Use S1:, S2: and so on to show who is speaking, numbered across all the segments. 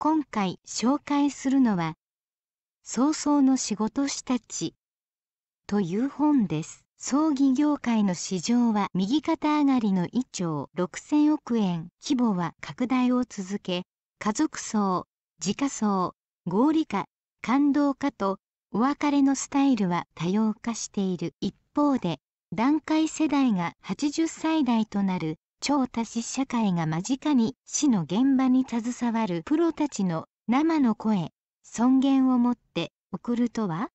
S1: 今回紹介するのは「早々の仕事師たち」という本です。葬儀業界の市場は右肩上がりの1兆6000億円規模は拡大を続け家族葬自家葬合理化感動化とお別れのスタイルは多様化している一方で団塊世代が80歳代となる超多死社会が間近に死の現場に携わるプロたちの生の声尊厳を持って送るとは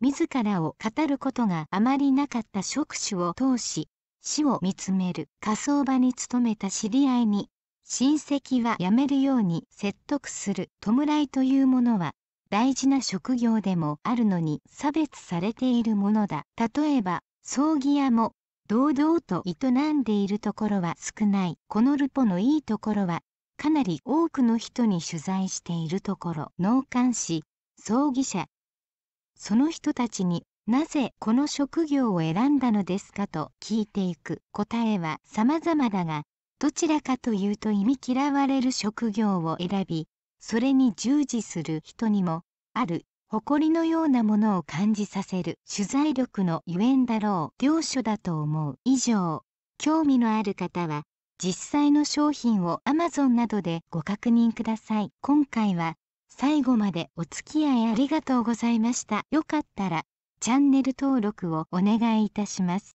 S1: 自らを語ることがあまりなかった職種を通し死を見つめる火葬場に勤めた知り合いに親戚は辞めるように説得する弔いというものは大事な職業でもあるのに差別されているものだ例えば葬儀屋も堂々と営んでいるところは少ないこのルポのいいところはかなり多くの人に取材しているところ農鑑士葬儀者その人たちになぜこの職業を選んだのですかと聞いていく答えは様々だがどちらかというと意み嫌われる職業を選びそれに従事する人にもある誇りのようなものを感じさせる取材力のゆえんだろう良書だと思う以上興味のある方は実際の商品を Amazon などでご確認ください今回は最後までお付き合いありがとうございましたよかったらチャンネル登録をお願いいたします